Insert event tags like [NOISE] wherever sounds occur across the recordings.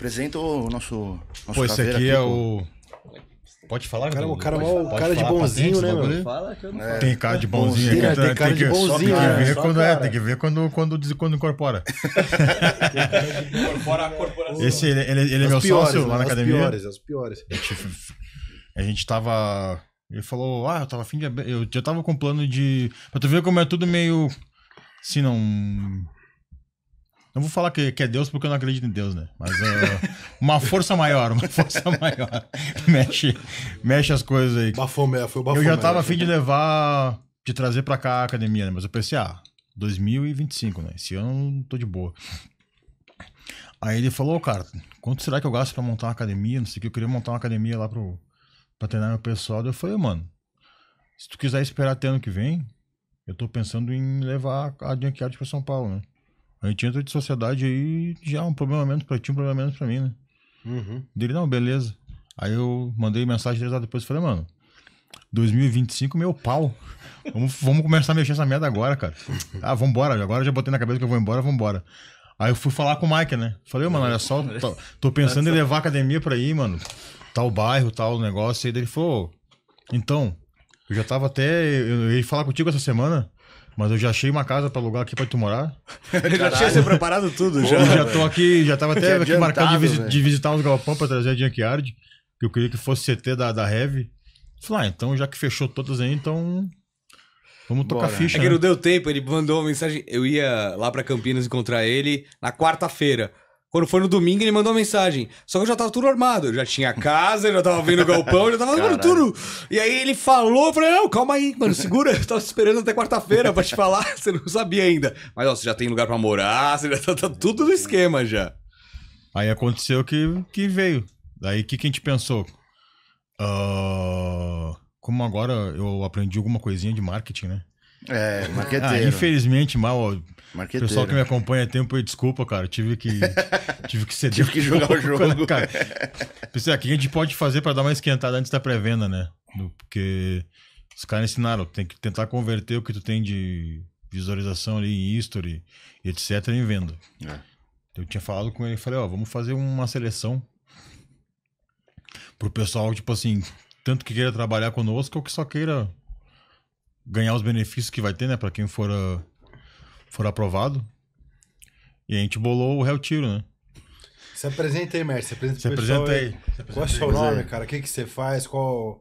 Apresenta o nosso. nosso Pô, esse aqui é o. Pode falar, cara, o cara, é mal, cara é de bonzinho, né, mano? Fala que não é. Tem cara de bonzinho, aqui, né? tem, cara de bonzinho, tem que ver quando é, tem que ver quando quando quando incorpora. [LAUGHS] incorpora a corporação. Esse ele, ele, ele é meu piores, sócio lá na academia. As piores, os piores. A gente, tava ele falou: "Ah, eu tava fim de eu já tava com plano de, pra tu ver como é tudo meio se assim, não não vou falar que, que é Deus porque eu não acredito em Deus, né? Mas uh, [LAUGHS] uma força maior, uma força [LAUGHS] maior. mexe, mexe as coisas aí. Bafomé, foi o Bafomé. Eu já tava afim de levar, de trazer pra cá a academia, né? Mas eu pensei, ah, 2025, né? Esse ano tô de boa. Aí ele falou, cara, quanto será que eu gasto pra montar uma academia? Não sei o que, eu queria montar uma academia lá pro, pra treinar meu pessoal. eu falei, mano, se tu quiser esperar até ano que vem, eu tô pensando em levar a Junkyard pra São Paulo, né? A gente entra de sociedade aí, já é um problema menos pra ti, um problema menos pra mim, né? Uhum. Dele, não, beleza. Aí eu mandei mensagem três horas depois e falei, mano, 2025, meu pau. Vamos, vamos começar a mexer essa merda agora, cara. Ah, vambora. Agora já botei na cabeça que eu vou embora, vambora. Aí eu fui falar com o Mike, né? Falei, mano, olha só, tô, tô pensando em levar a academia pra aí, mano. Tal bairro, tal negócio. aí ele falou, então, eu já tava até. eu ia falar contigo essa semana. Mas eu já achei uma casa para alugar aqui para tu morar. [LAUGHS] eu já tinha se preparado tudo Pô, já. já tô aqui, já tava até aqui marcado de, visi de, visitar os galpão para trazer a Junkyard, que eu queria que fosse CT da, da Heavy. Falei, ah, então já que fechou todas aí, então Vamos tocar Bora. ficha. É que não né? deu tempo, ele mandou uma mensagem. Eu ia lá para Campinas encontrar ele na quarta-feira. Quando foi no domingo, ele mandou uma mensagem. Só que eu já tava tudo armado. Eu já tinha casa, eu já tava vendo o galpão, eu já tava armando tudo. E aí ele falou, eu falei, não, calma aí, mano, segura. Eu tava esperando até quarta-feira pra te falar, [LAUGHS] você não sabia ainda. Mas, ó, você já tem lugar pra morar, você já tá, tá tudo no esquema já. Aí aconteceu que, que veio. Daí, o que, que a gente pensou? Uh, como agora eu aprendi alguma coisinha de marketing, né? É, marketing. Ah, infelizmente, mal Marqueteiro. Pessoal que me acompanha há tempo, eu, desculpa, cara. Tive que, [LAUGHS] tive que ceder. tive que jogar pouco, o jogo. Cara, pensei, o que a gente pode fazer para dar uma esquentada antes da pré-venda, né? Porque os caras ensinaram, tem que tentar converter o que tu tem de visualização ali em history, etc, em venda. É. Eu tinha falado com ele, falei, ó, vamos fazer uma seleção pro pessoal, tipo assim, tanto que queira trabalhar conosco ou que só queira ganhar os benefícios que vai ter, né, para quem for uh, for aprovado. E a gente bolou o réu tiro, né? Se apresenta aí, Mércio. Se apresenta, se apresenta aí. aí. Qual é o seu nome, cara? O que, que você faz? Qual.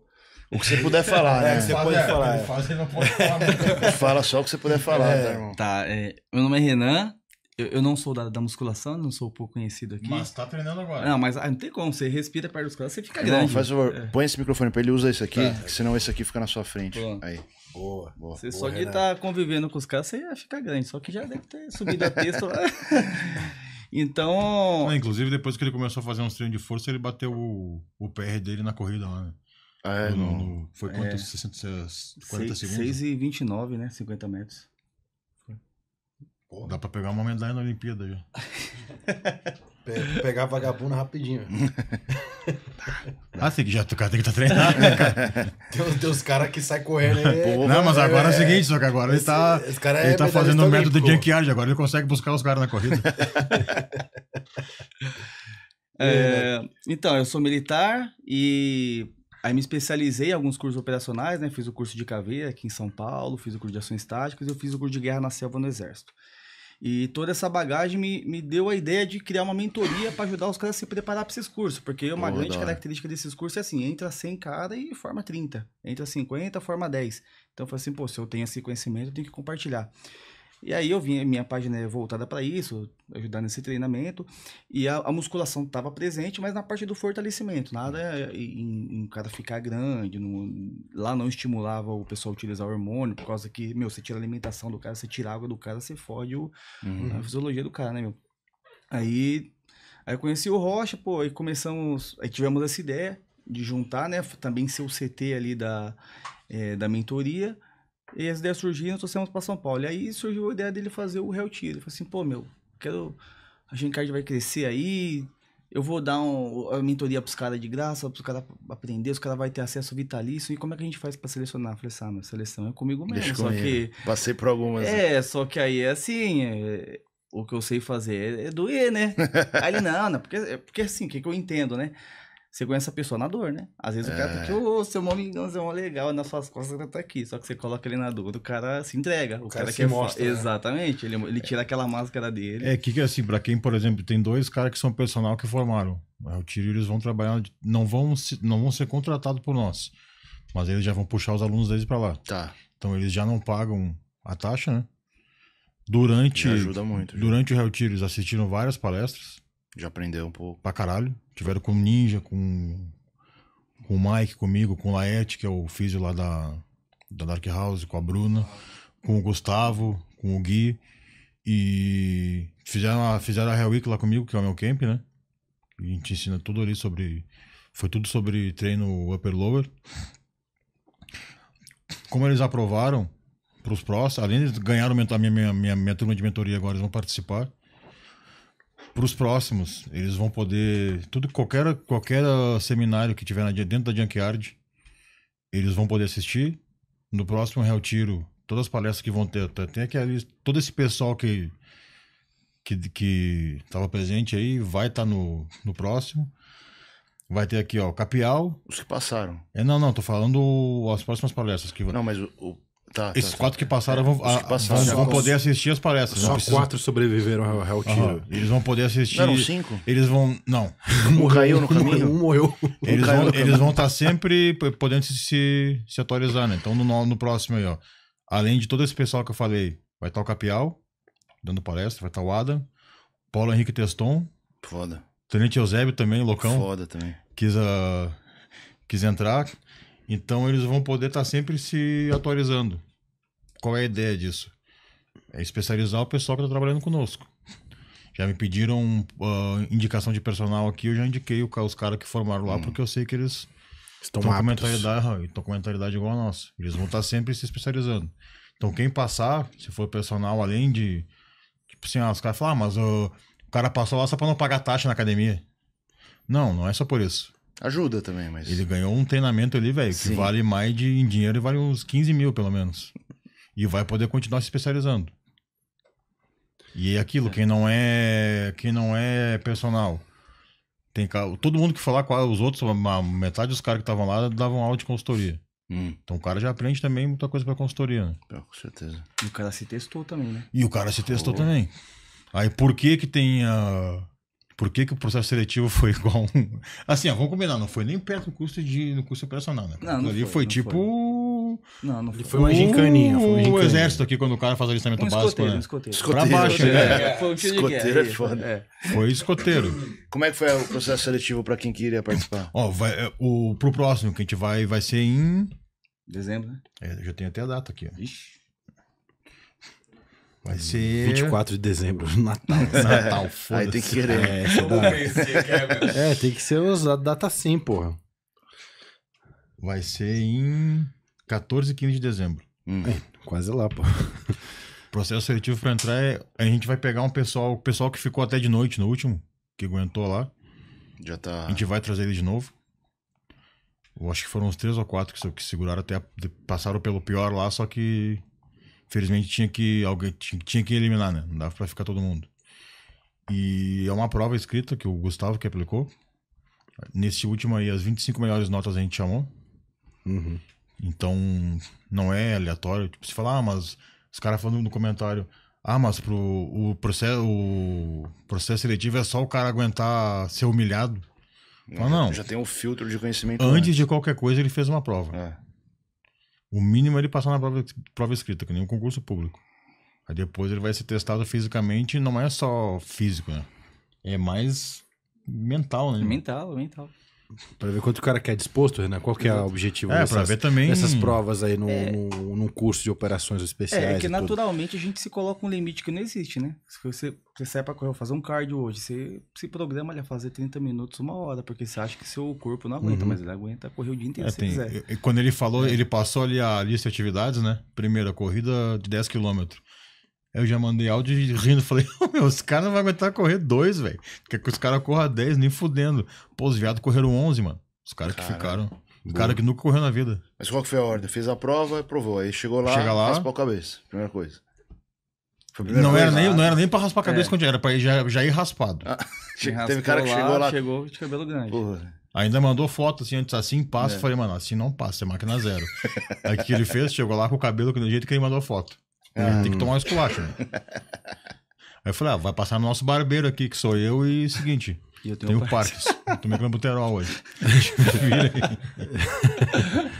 O que você puder falar, é, né? Você pode é, falar. É. faz, não pode falar. [LAUGHS] Né? Fala só o que você puder falar, é. tá, irmão? Tá, é, meu nome é Renan, eu, eu não sou da, da, musculação, não sou pouco conhecido aqui. Mas tá treinando agora. Não, mas ah, não tem como. Você respira perto dos caras, você fica não, é grande. Faz favor, é. põe esse microfone pra ele, usa esse aqui, tá. senão esse aqui fica na sua frente. Pronto. Aí. Boa, boa. Você boa, só de estar tá convivendo com os caras, você ia ficar grande. Só que já deve ter subido a texto lá. [LAUGHS] Então. inclusive, depois que ele começou a fazer uns treinos de força, ele bateu o, o PR dele na corrida lá, né? Ah, é, no, no, no, foi quanto? É, 60, 40 6, segundos? 6 né? 50 metros. Porra. Dá pra pegar uma medalha na Olimpíada já. [LAUGHS] Pe pegar vagabundo rapidinho. [LAUGHS] ah, tem que já o cara tem que estar tá treinado, né, cara? [LAUGHS] Tem, os, os caras que saem correndo aí. não, mas agora é, é, o seguinte, só que agora esse, tá, é ele tá, cara ele tá fazendo o método de junkyard, agora ele consegue buscar os caras na corrida. é, então, eu sou militar e aí me especializei em alguns cursos operacionais, né? Fiz o curso de caveira aqui em São Paulo, fiz o curso de ações táticas e eu fiz o curso de guerra na selva no Exército. E toda essa bagagem me, me deu a ideia de criar uma mentoria para ajudar os caras a se preparar para esses cursos. Porque uma grande característica desses cursos é assim: entra 100 cara e forma 30. Entra 50, forma 10. Então eu falei assim, pô, se eu tenho esse conhecimento, eu tenho que compartilhar. E aí eu vim, minha página é voltada para isso, ajudar nesse treinamento. E a, a musculação estava presente, mas na parte do fortalecimento. Nada em, em cara ficar grande. lá não estimulava o pessoal a utilizar hormônio, por causa que, meu, você tira a alimentação do cara, você tira a água do cara, você fode o, uhum. a fisiologia do cara, né, meu? Aí, aí eu conheci o Rocha, pô, e começamos. Aí tivemos essa ideia de juntar, né? Também ser o CT ali da, é, da mentoria. E as ideias surgiram, nós trouxemos para São Paulo. E aí surgiu a ideia dele fazer o Real Tiro Ele falou assim, pô, meu, quero... A gente vai crescer aí, eu vou dar um, a mentoria pros caras de graça, pros caras aprender, os caras vão ter acesso vitalício. E como é que a gente faz para selecionar? falei assim, ah, mas seleção é comigo mesmo. Deixa só comigo. que. Né? Passei por algumas. Né? É, só que aí é assim. É, o que eu sei fazer é, é doer, né? [LAUGHS] aí ele, não, não, porque, é, porque assim, o que, que eu entendo, né? Você conhece a pessoa na dor, né? Às vezes é. o cara tá aqui, é. ô, oh, seu mó amigão, mó legal, nas suas costas tá aqui. Só que você coloca ele na dor, o cara se entrega. O, o cara, cara que mostra. Né? Exatamente, ele, ele tira aquela máscara dele. É, que que é assim, pra quem, por exemplo, tem dois caras que são personal que formaram. Né? O tiro eles vão trabalhar, não vão, não vão ser contratados por nós. Mas eles já vão puxar os alunos deles pra lá. Tá. Então eles já não pagam a taxa, né? Durante. Me ajuda muito. Durante já. o Real Tiro, eles assistiram várias palestras. Já aprendeu um pouco. Pra caralho. Tiveram com o Ninja, com, com o Mike, comigo, com o Laerte, que é o físico lá da, da Dark House, com a Bruna, com o Gustavo, com o Gui. E fizeram a, fizeram a Hell Week lá comigo, que é o meu camp, né? E a gente ensina tudo ali sobre. Foi tudo sobre treino upper lower. Como eles aprovaram para os próximos, além de ganhar a minha, minha, minha, minha turma de mentoria agora, eles vão participar para os próximos. Eles vão poder. Tudo, qualquer, qualquer ah, seminário que tiver na, dentro da Junkyard, eles vão poder assistir. No próximo Real Tiro, todas as palestras que vão ter. Tá, tem aquele, todo esse pessoal que que estava presente aí vai estar tá no, no próximo. Vai ter aqui, ó, Capial. Os que passaram. É, não, não, tô falando as próximas palestras que Não, mas o Tá, tá, Esses tá, quatro tá. que passaram, vão, que passaram. vão, vão poder assistir as palestras. Só precisam... quatro sobreviveram ao, real tiro. Eles vão poder assistir. Não eram cinco? Eles vão. Não. [LAUGHS] Um caiu no [LAUGHS] caminho? Um morreu. Eles um vão eles vão estar tá sempre podendo se, se atualizar, né? Então no, no próximo aí, ó. Além de todo esse pessoal que eu falei, vai estar tá o Capial, dando palestra, vai estar o Adam, Paulo Henrique Teston. Foda. Tenente Eusébio também, loucão. Foda também. Quis, uh, quis entrar. Então eles vão poder estar tá sempre se atualizando. Qual é a ideia disso? É especializar o pessoal que está trabalhando conosco. Já me pediram uh, indicação de personal aqui, eu já indiquei os caras que formaram lá, hum. porque eu sei que eles estão com mentalidade, estão ah, com mentalidade igual a nossa. Eles vão estar tá sempre se especializando. Então quem passar, se for personal, além de. Tipo assim, ah, os caras falam, ah, mas uh, o cara passou lá só para não pagar taxa na academia. Não, não é só por isso. Ajuda também, mas. Ele ganhou um treinamento ali, velho, que vale mais de, em dinheiro e vale uns 15 mil, pelo menos. E vai poder continuar se especializando. E é aquilo, é. quem não é. Quem não é personal. Tem Todo mundo que falar com os outros, metade dos caras que estavam lá davam aula de consultoria. Hum. Então o cara já aprende também muita coisa pra consultoria, né? com certeza. E o cara se testou também, né? E o cara se testou oh. também. Aí por que que tem a por que, que o processo seletivo [LAUGHS] foi igual um... Assim, ó, vamos combinar, não foi nem perto do custo de no custo operacional, né? Não, não ali foi, foi não tipo. Foi. Não, não foi. Foi uma gincaninha. Foi uma gincaninha. O exército aqui, quando o cara faz alistamento um básico. Né? Um escoteiro. Pra baixo, né? né? É, foi um escoteiro é né? foda. É. Foi escoteiro. Como é que foi o processo seletivo para quem queria participar? Ó, vai, é, o, pro próximo que a gente vai, vai ser em. Dezembro, né? É, já tem até a data aqui, ó. Ixi. Vai uhum. ser. 24 de dezembro, [LAUGHS] Natal. [LAUGHS] Natal, foda-se. Aí tem que querer. É, é, é, tem que ser a data sim porra. Vai ser em 14 e 15 de dezembro. Hum. É, quase lá, pô. [LAUGHS] Processo seletivo para entrar é. A gente vai pegar um pessoal, o pessoal que ficou até de noite no último, que aguentou lá. Já tá. A gente vai trazer ele de novo. Eu acho que foram uns três ou quatro que, que seguraram até. A, passaram pelo pior lá, só que Felizmente tinha que alguém tinha, tinha que eliminar, né? Não dava para ficar todo mundo. E é uma prova escrita que o Gustavo que aplicou. Nesse último aí, as 25 melhores notas a gente chamou. Uhum. Então, não é aleatório. Tipo, se falar, ah, mas os caras falando no comentário, ah, mas pro, o, processo, o processo seletivo é só o cara aguentar ser humilhado. Não, é, não. Já tem um filtro de conhecimento. Antes, antes. de qualquer coisa, ele fez uma prova. É. O mínimo é ele passar na prova, prova escrita, que nem um concurso público. Aí depois ele vai ser testado fisicamente, e não é só físico, né? É mais mental, né? Mental, mental. Para ver quanto o cara quer disposto, Renan. Qual que é o objetivo é, dessas, ver também... dessas provas aí num, é... curso de operações especiais? É, é que naturalmente tudo. a gente se coloca um limite que não existe, né? Se você, você sai para correr, fazer um cardio hoje, você se programa ali a fazer 30 minutos, uma hora, porque você acha que seu corpo não aguenta, uhum. mas ele aguenta correr o dia inteiro é, se tem... quiser. E, quando ele falou, é. ele passou ali a lista de atividades, né? Primeira corrida de 10 km eu já mandei áudio rindo, [LAUGHS] falei, oh, meu, os caras não vão aguentar correr dois, velho. Quer que os caras corram 10, nem fudendo. Pô, os viados correram 11, mano. Os caras que ficaram. Os caras que nunca correu na vida. Mas qual que foi a ordem? Fez a prova, aprovou, Aí chegou lá, Chega lá raspou a cabeça. Primeira coisa. Primeira não, coisa, era nem, não era nem pra raspar a é. cabeça é. quando era, pra ir, já, já ir raspado. Ah, teve cara que lá, chegou lá. Chegou de cabelo grande. Porra. Ainda mandou foto assim, antes assim passa. É. Falei, mano, assim não passa, é máquina zero. [LAUGHS] Aí o que ele fez? Chegou lá com o cabelo do jeito que ele mandou foto. Ah. Tem que hum. tomar um esculacho, né? [LAUGHS] Aí eu falei, ah, vai passar no nosso barbeiro aqui, que sou eu, e seguinte. E eu tenho, tenho Parkinson. Parkinson. Tomei clambuterol hoje. [LAUGHS] [LAUGHS]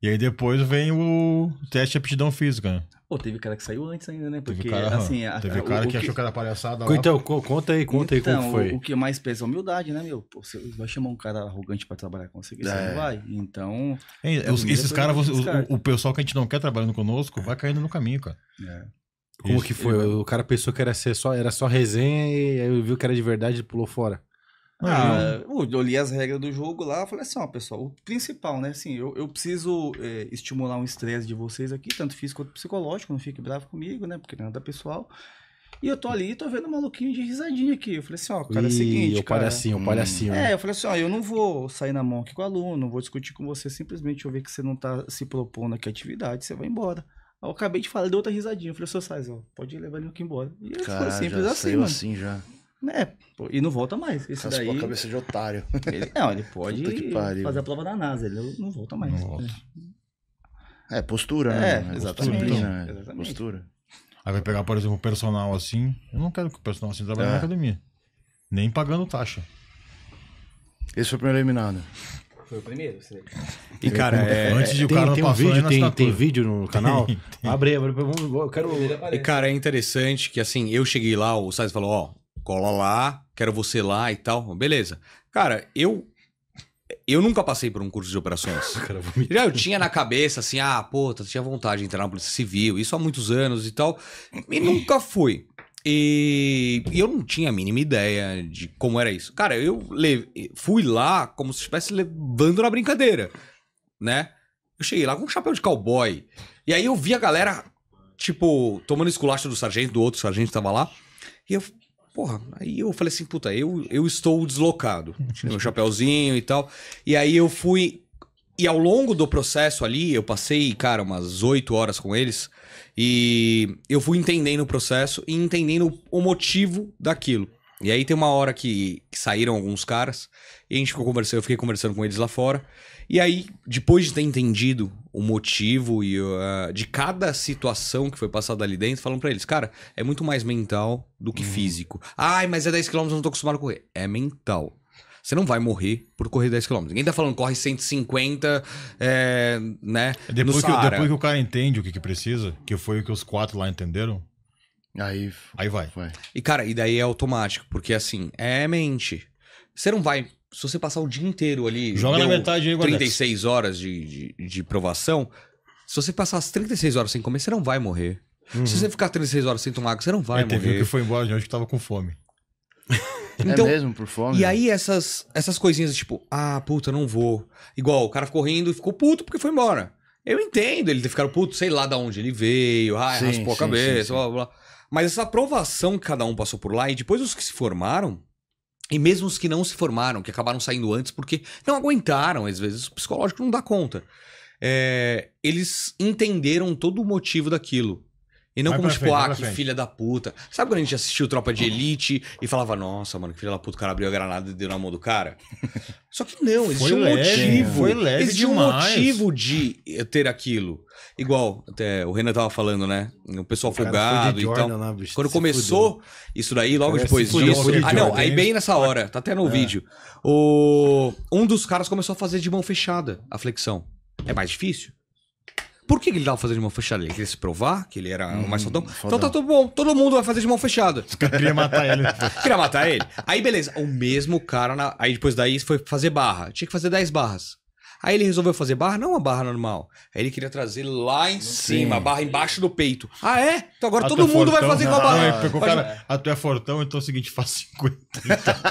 E aí depois vem o teste de aptidão física, né? Pô, teve cara que saiu antes ainda, né? Porque, teve cara, assim... A, teve cara o, que, que achou que era palhaçada Então, lá, conta aí, conta então, aí como então, foi. o que mais pesa é humildade, né, meu? Pô, você vai chamar um cara arrogante pra trabalhar com você, que é. você não é. vai. Então... É, os, esses é caras, cara. o, o, pessoal que a gente não quer trabalhando conosco, é. vai caindo no caminho, cara. É. Como Isso. que foi? O cara pensou que era, ser só, era só resenha e aí viu que era de verdade e pulou fora. Ah, ah, eu... eu li as regras do jogo lá, falei assim, ó, pessoal, o principal, né? Assim, eu, eu preciso é, estimular um estresse de vocês aqui, tanto físico quanto psicológico, não fique bravo comigo, né? Porque é nada pessoal. E eu tô ali e tô vendo um maluquinho de risadinha aqui. Eu falei assim, ó, cara, é o seguinte. O cara, palhacinho, o palhacinho. É, né? eu falei assim, ó, eu não vou sair na mão aqui com o aluno, não vou discutir com você, simplesmente eu ver que você não tá se propondo aqui atividade, você vai embora. eu acabei de falar, deu outra risadinha. Eu falei, seu Sais, ó, pode levar ele aqui embora. E cara, foi simples já assim, mano. assim já. É, pô, e não volta mais. Isso daí... a cabeça de otário. Ele, não, ele pode fazer a prova da NASA, ele não volta mais. Não volta. É. é. postura, né? é, né? Exatamente. né? Então, é exatamente. Postura. Aí vai pegar, por exemplo, o personal assim. Eu não quero que o personal assim trabalhe é. na academia. Nem pagando taxa. Esse foi o primeiro eliminado. Foi o primeiro, você... E, cara, é, antes de o cara tem, um vídeo, tem, tem vídeo no canal? Tem, tem. Abre, abre, eu quero... E, cara, é interessante que, assim, eu cheguei lá, o Sainz falou, ó, cola lá, quero você lá e tal. Beleza. Cara, eu eu nunca passei por um curso de operações. [LAUGHS] Já eu [LAUGHS] tinha na cabeça assim, ah, pô, tá, tinha vontade de entrar na Polícia Civil, isso há muitos anos e tal, e nunca fui. E eu não tinha a mínima ideia de como era isso. Cara, eu fui lá como se estivesse levando na brincadeira, né? Eu cheguei lá com um chapéu de cowboy. E aí eu vi a galera, tipo, tomando esculacho do sargento, do outro sargento que tava lá. E eu Porra, aí eu falei assim, puta, eu, eu estou deslocado. Né, meu chapéuzinho e tal. E aí eu fui. E ao longo do processo ali, eu passei, cara, umas oito horas com eles. E eu fui entendendo o processo e entendendo o motivo daquilo. E aí tem uma hora que, que saíram alguns caras, e a gente ficou conversando, eu fiquei conversando com eles lá fora. E aí, depois de ter entendido o motivo e uh, de cada situação que foi passada ali dentro, falando para eles, cara, é muito mais mental do que uhum. físico. Ai, mas é 10km, eu não tô acostumado a correr. É mental. Você não vai morrer por correr 10km. Ninguém tá falando corre 150, é, eh, né? Depois que, depois que o cara entende o que, que precisa, que foi o que os quatro lá entenderam, Aí, aí vai. E, cara, e daí é automático, porque assim, é mente. Você não vai. Se você passar o dia inteiro ali. Joga na metade aí, 36 horas de, de, de provação. Se você passar as 36 horas sem comer, você não vai morrer. Uhum. Se você ficar 36 horas sem tomar água, você não vai aí, morrer. Teve que foi embora de onde que tava com fome. [LAUGHS] É então, é mesmo, por fome? E aí essas, essas coisinhas tipo, ah, puta, não vou. Igual, o cara ficou rindo e ficou puto porque foi embora. Eu entendo ele ter ficado puto, sei lá da onde ele veio, ah, raspou sim, a cabeça, sim, blá, blá. Mas essa aprovação que cada um passou por lá, e depois os que se formaram, e mesmo os que não se formaram, que acabaram saindo antes porque não aguentaram, às vezes o psicológico não dá conta. É, eles entenderam todo o motivo daquilo. E não vai como, tipo, frente, ah, que frente. filha da puta. Sabe quando a gente assistiu Tropa de Elite e falava, nossa, mano, que filha da puta, o cara abriu a granada e deu na mão do cara? [LAUGHS] Só que não, existia um leve, motivo. Foi leve existia demais. um motivo de ter aquilo. Igual, até o Renan tava falando, né? O pessoal o folgado e tal. Quando começou fudeu. isso daí, logo é, depois disso. De ah, não, aí bem nessa hora, tá até no é. vídeo. O... Um dos caras começou a fazer de mão fechada a flexão. É mais difícil? Por que ele estava fazendo de mão fechada? Ele queria se provar que ele era hum, o mais fodão. Então tá tudo bom, todo mundo vai fazer de mão fechada. Queria matar ele. [LAUGHS] queria matar ele. Aí beleza, o mesmo cara. Na... Aí depois daí foi fazer barra. Tinha que fazer 10 barras. Aí ele resolveu fazer barra, não uma barra normal. Aí ele queria trazer lá em Sim. cima, a barra embaixo do peito. Ah, é? Então agora a ah, todo é mundo fortão, vai fazer igual a barra. É, cara, a ah, tu é fortão, então é o seguinte, faz 50.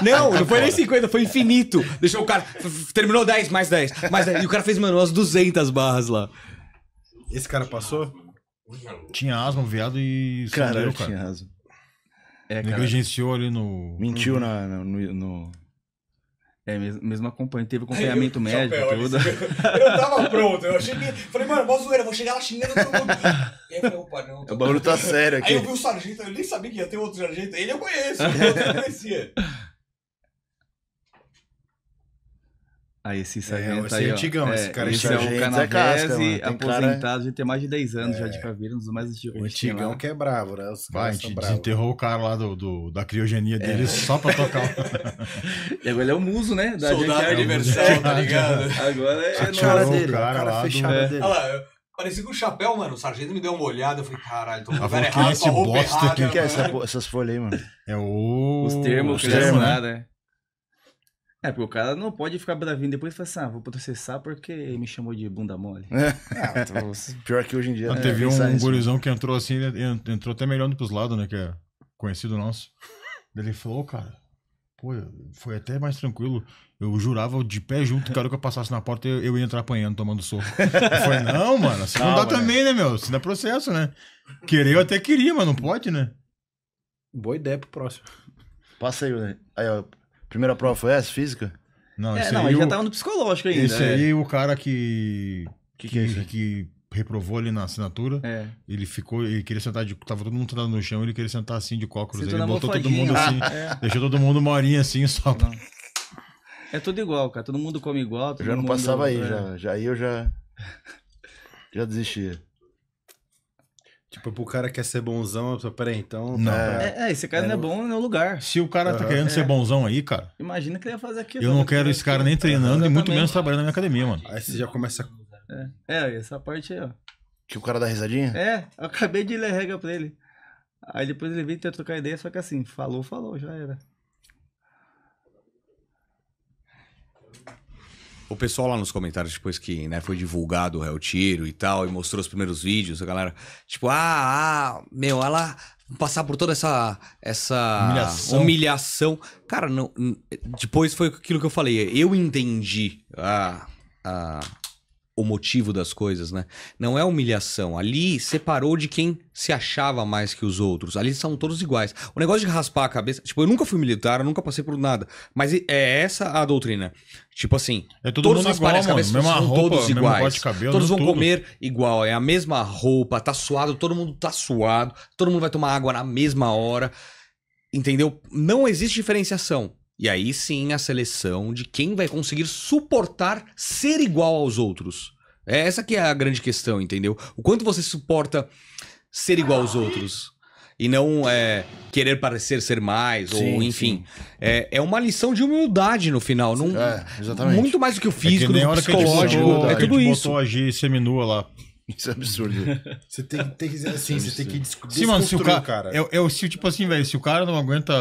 [LAUGHS] não, não foi nem 50, foi infinito. Deixou o cara. Terminou 10, mais 10, mais 10. E o cara fez, mano, umas 200 barras lá. Esse cara passou? É tinha asma, viado, e. Cara, eu tinha asma. É, Negligenciou ali no. Mentiu na, no, no, É, mesmo, mesmo teve acompanhamento [LAUGHS] eu, médico, tudo. Eu, tava pronto, eu achei que. Falei, mano, mó zoeira, vou chegar lá xingando todo mundo. E aí opa, não. [LAUGHS] O bagulho tá sério aqui. Aí eu vi o sargento, eu nem sabia que ia ter outro sargento, ele eu conheço, eu não [LAUGHS] conhecia. Ah, esse é, sargento é, é, esse aí, antigão, ó, esse cara é, esse é o canadense, é, é aposentado, cara... já tem mais de 10 anos é, já de caveira, um dos mais antigos. O antigão que é bravo, né? Os Vai, a gente desenterrou o cara lá do, do da criogenia dele é. só pra tocar. [LAUGHS] e agora ele é o muso, né? Da Soldado gente, universal, tá ligado? Agora é... A cara dele, o cara, cara fechado dele. Olha lá, Parecia com o chapéu, mano. O sargento me deu uma olhada. Eu falei, caralho, tô lugar errado, esse bosta O que, que é essa, essas folhas aí, mano? É o... Os termos, os termos, né? É, porque o cara não pode ficar bravinho depois e falar assim, ah, vou processar porque me chamou de bunda mole. É. Ah, tô... [LAUGHS] Pior que hoje em dia. Não, né? Teve um gurizão que entrou assim, entrou até melhor pros lados, né? Que é conhecido nosso. Ele falou, cara, pô, foi até mais tranquilo. Eu jurava de pé junto, cara, que eu passasse na porta, eu, ia entrar apanhando, tomando soco. foi não, mano, assim não, não dá mano. também, né, meu? se assim dá processo, né? Querer eu até queria, mas não pode, né? Boa ideia pro próximo. Passa aí, né? Aí, ó, Primeira prova foi essa, física? Não, é, não, aí já o... tava tá no psicológico ainda. isso é. aí, o cara que. Que que, que, é que reprovou ali na assinatura. É. Ele ficou, ele queria sentar de. Tava todo mundo sentado no chão, ele queria sentar assim de cócoras. Ele botou todo mundo assim. Ah, é. Deixou todo mundo uma horinha assim só. É tudo igual, cara. Todo mundo come igual. Eu já não mundo... passava aí, é. já. Já aí eu já. Já desistia. Tipo, pro cara quer ser bonzão, peraí, então. Tá não. É, é, esse cara é, não é bom no lugar. Se o cara tá querendo é. ser bonzão aí, cara. Imagina que ele ia fazer aquilo. Eu não né? quero esse cara nem treinando e muito menos trabalhando na minha academia, mano. Aí você já começa. É, é essa parte aí, ó. Que o cara dá risadinha? É, eu acabei de ler regra pra ele. Aí depois ele veio tentar trocar ideia, só que assim, falou, falou, já era. o pessoal lá nos comentários, depois que né, foi divulgado o réu tiro e tal, e mostrou os primeiros vídeos, a galera, tipo, ah, ah meu, ela passar por toda essa essa humilhação. humilhação. Cara, não, depois foi aquilo que eu falei, eu entendi a, a, o motivo das coisas, né? Não é humilhação. Ali separou de quem se achava mais que os outros. Ali são todos iguais. O negócio de raspar a cabeça. Tipo, eu nunca fui militar, eu nunca passei por nada. Mas é essa a doutrina. Tipo assim, é todo todos rasparem as cabeças, mesma são roupa, todos iguais. Cabelo, todos vão tudo. comer igual, é a mesma roupa, tá suado, todo mundo tá suado, todo mundo vai tomar água na mesma hora. Entendeu? Não existe diferenciação. E aí sim a seleção de quem vai conseguir suportar ser igual aos outros. É essa que é a grande questão, entendeu? O quanto você suporta ser igual aos ah, é? outros e não é, querer parecer ser mais, sim, ou enfim. É, é uma lição de humildade no final. Não, é, exatamente. Muito mais do que o físico, é que do psicológico, botou, é tudo isso. botou a G seminua lá. Isso é absurdo. [LAUGHS] você tem que dizer assim, você tem que discutir. Sim, mano, se o cara. cara. Eu, eu, se, tipo assim, velho, se o cara não aguenta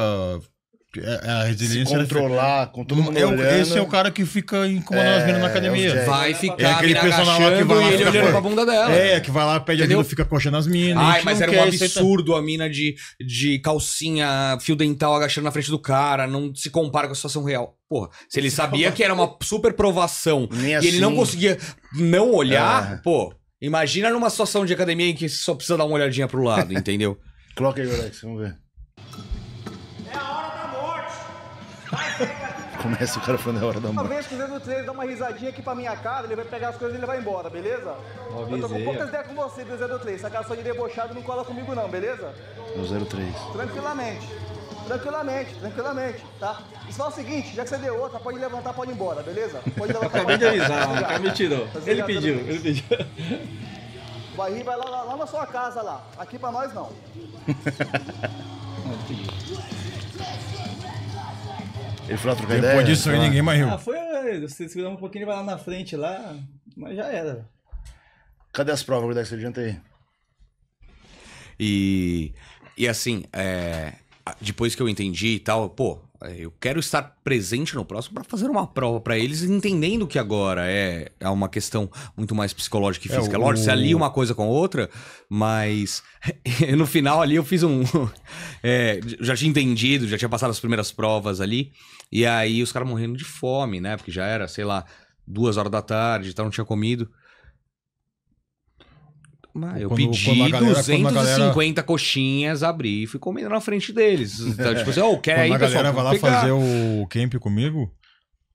é, é, a resiliência. Se é controlar, com todo mundo eu, Esse é o cara que fica incomodando é, as meninas na academia. Vai ficar, é aquele personal lá que vai lá. E ele olhando pra bunda dela. É, que vai lá, pede Entendeu? vida, fica coxando as minas. Ai, mas era um absurdo a mina de, de calcinha, fio dental agachando na frente do cara. Não se compara com a situação real. Porra, se ele sabia que era uma super provação Nem e assim. ele não assim. conseguia não olhar, é. pô, imagina numa situação de academia em que só precisa dar uma olhadinha pro lado, [LAUGHS] entendeu? Coloca aí, Alex, vamos ver. [LAUGHS] Começa o cara falando, é hora da morte. Uma vez que o Zé do dá uma risadinha aqui pra minha cara, ele vai pegar as coisas e ele vai embora, beleza? Ó, eu tô com poucas ideias com você, viu, 03? do Essa cara só de debochado não cola comigo não, beleza? É o 03. Tranquilamente. Tranquilamente, tranquilamente, tá? E só é o seguinte, já que você deu outra, pode levantar, pode ir embora, beleza? Pode levantar. Acabei de avisar, o cara me tirou. Ele pediu, ele pediu. Vai rir, vai lá, lá, lá na sua casa lá. Aqui pra nós não. [LAUGHS] Ele foi lá trocar Depois ideia? Depois disso aí ninguém mais riu. Ah, foi. Você é, segurar um pouquinho, ele vai lá na frente lá, mas já era. Cadê as provas dessa adianta aí? E. E assim, é, depois que eu entendi e tal, pô, é, eu quero estar presente no próximo para fazer uma prova para eles, entendendo que agora é, é uma questão muito mais psicológica e é, física. É, o... Lógico, você alia uma coisa com outra, mas [LAUGHS] no final ali eu fiz um. [LAUGHS] é, já tinha entendido, já tinha passado as primeiras provas ali. E aí os caras morrendo de fome, né? Porque já era, sei lá, duas horas da tarde, tal então não tinha comido. Mas eu quando, pedi quando galera, 250 galera... coxinhas, abri e fui comendo na frente deles. [LAUGHS] Então, tipo assim, oh, quer quando aí, a galera pessoal, vai lá pegar. fazer o camp comigo,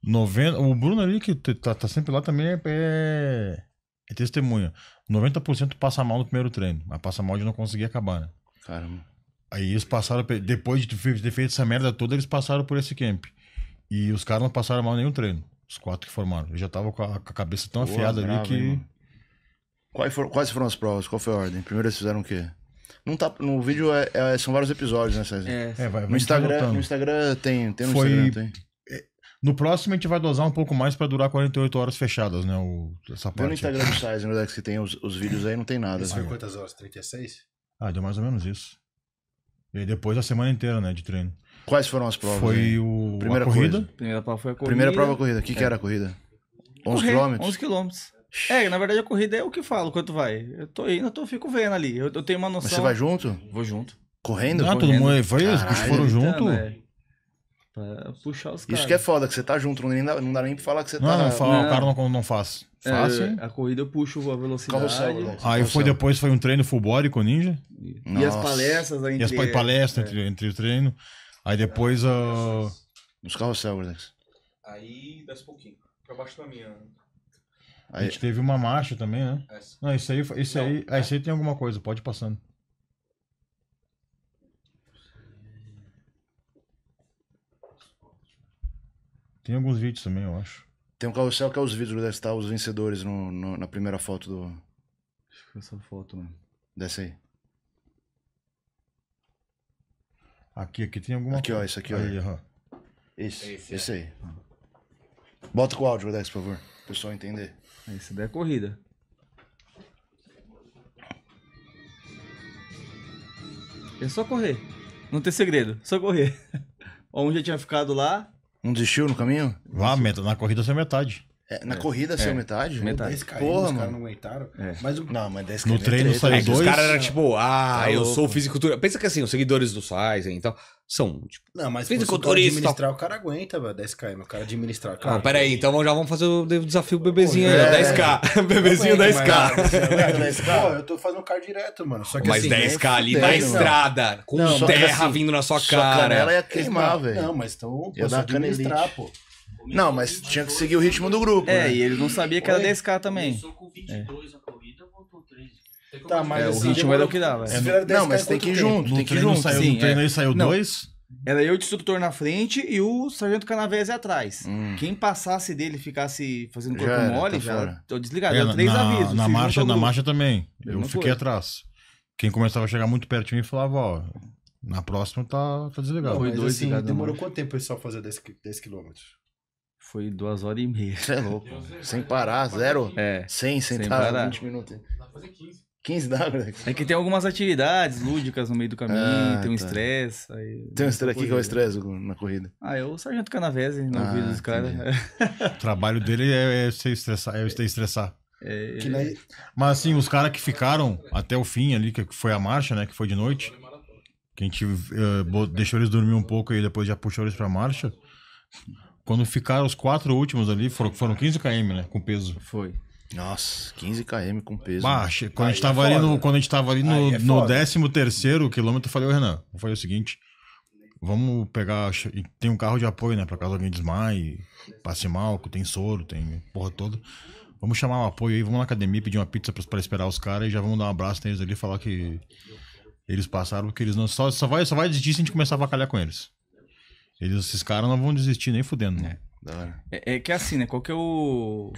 90... o Bruno ali, que tá, tá sempre lá também, é, é, é testemunha. 90% passa mal no primeiro treino, mas passa mal de não conseguir acabar, né? Caramba. Aí eles passaram, depois de ter feito essa merda toda, eles passaram por esse camp. E os caras não passaram mal nenhum treino. Os quatro que formaram. Eu já tava com a, com a cabeça tão Boa, afiada ali que. Hein, Quais, foram, quais foram as provas? Qual foi a ordem? Primeiro eles fizeram o quê? Não tá, no vídeo é, é, são vários episódios, né, César? É, é vai, no, Instagram, no Instagram tem, tem no foi... Instagram tem. É, no próximo a gente vai dosar um pouco mais para durar 48 horas fechadas, né? O, essa Vê parte. no Instagram do César, no né, Dex, que tem os, os, vídeos aí, não tem nada. Isso né? foi quantas horas? 36? Ah, deu mais ou menos isso. E depois a semana inteira, né, de treino. Quais foram as provas? Foi o... Primeira a corrida. Coisa. Primeira prova foi a corrida. Primeira prova é corrida. O que, é. que era a é. corrida? 11 é quilômetros? 11 quilômetros. É, na verdade a corrida é o que falo quanto vai. Eu tô indo, eu tô, fico vendo ali. Eu, eu tenho uma noção. Mas você vai junto? Vou junto. Correndo? Não, ah, todo mundo foi, os bichos foram junto. É. Pra puxar os caras. Isso que é foda, que você tá junto, não dá, não dá nem pra falar que você tá. Não, não, fala, não. o cara não, não faz. Fácil. É, a corrida eu puxo a velocidade. Carrossel, né? Aí foi depois, foi um treino full body com ninja. E, e as palestras aí. E as palestras é. entre, entre o treino. Aí depois a. Ah, ah, Nos carrosséis, né? Aí desce um pouquinho. Pra baixo da minha. Né? A gente teve uma marcha também, né? Essa. É, Não, isso aí, isso aí, isso é. aí tem alguma coisa, pode ir passando. Tem alguns vídeos também, eu acho. Tem um carrossel que é os vídeos deve estar tá? os vencedores no, no- na primeira foto do. Essa foto, mano. Dessa aí. Aqui, aqui tem alguma Aqui, ó, isso aqui, ó. Aí, Isso, esse, é. aí. Bota com o áudio, Dex, por favor. O pessoal entender. Isso daí é corrida. É só correr. Não tem segredo, só correr. Onde [LAUGHS] já tinha ficado lá. Não desistiu no caminho? Vá, meta, na corrida você é metade. É, na é. corrida saiu assim, é. metade? Metade. 10 Porra, os caras não aguentaram. É. Mas o... Não, mas 10 km. No treino saiu dois. Os caras eram tipo, tá ah, eu louco. sou fisiculturista. Pensa que assim, os seguidores do Sais e então, tal são, tipo. Não, mas fisiculturista. administrar, o cara aguenta, velho. 10km. O cara administrar. Cara, ah, peraí, então já vamos fazer o desafio bebezinho é. aí, é, 10k. [LAUGHS] bebezinho 10k. Pô, eu tô fazendo o cardio direto, mano. Só que mas assim, 10k ali na estrada, com terra assim, vindo na sua cara. Ela ia queimar, velho. Não, mas então, eu administrar, pô. Não, mas tinha que seguir o ritmo do grupo. É, né? e ele não sabia que era 10K também. Começou com 22 é. a corrida, voltou 13. Tá, mas é, o assim, ritmo era é o que dava. É, não, mas tem que ir junto, tem que ir junto. Saiu, Sim, no treino é, aí saiu não, dois? Era eu de instrutor na frente e o Sargento Canavese atrás. Hum. Quem passasse dele e ficasse fazendo corpo já mole, tá já fora. tô desligado. É, na, três na, avisos. Na marcha, na marcha também. Eu não fiquei foi. atrás. Quem começava a chegar muito perto de mim falava, ó, na próxima tá, tá desligado. Não, mas, dois assim, demorou quanto tempo o pessoal fazer 10 quilômetros? Foi duas horas e meia. Você é louco. Sem parar, né? zero? É. Sem, sem parar. 20 minutos. Dá pra fazer 15. 15 dá, moleque. É que tem algumas atividades lúdicas no meio do caminho, ah, tem um tá. estresse. Tem um estresse aqui que é o estresse na corrida. Ah, eu é o Sargento Canavese na ah, vida dos caras. o trabalho dele é, é ser estressar, é se estressar. É, Mas assim, os caras que ficaram até o fim ali, que foi a marcha, né? Que foi de noite. Que a gente uh, deixou eles dormir um pouco e depois já puxou eles pra marcha. Quando ficaram os quatro últimos ali, foram, foram 15 km, né? Com peso. Foi. Nossa, 15 km com peso. Baixa, né? quando, a gente é tava é ali no, né? quando a gente tava ali no, 13 é terceiro quilômetro, eu falei, ô Renan, vou fazer o seguinte, vamos pegar, tem um carro de apoio, né, pra caso alguém desmaie, passe mal, que tem soro, tem porra toda. Vamos chamar o apoio aí, vamos na academia pedir uma pizza pra, pra esperar os caras e já vamos dar um abraço neles ali e falar que eles passaram, que eles não, só, só, vai, só vai desistir se a gente começar a bacalhar com eles. Eles, esses caras não vão desistir nem fudendo. É. É, é que é assim, né? Qual que é o.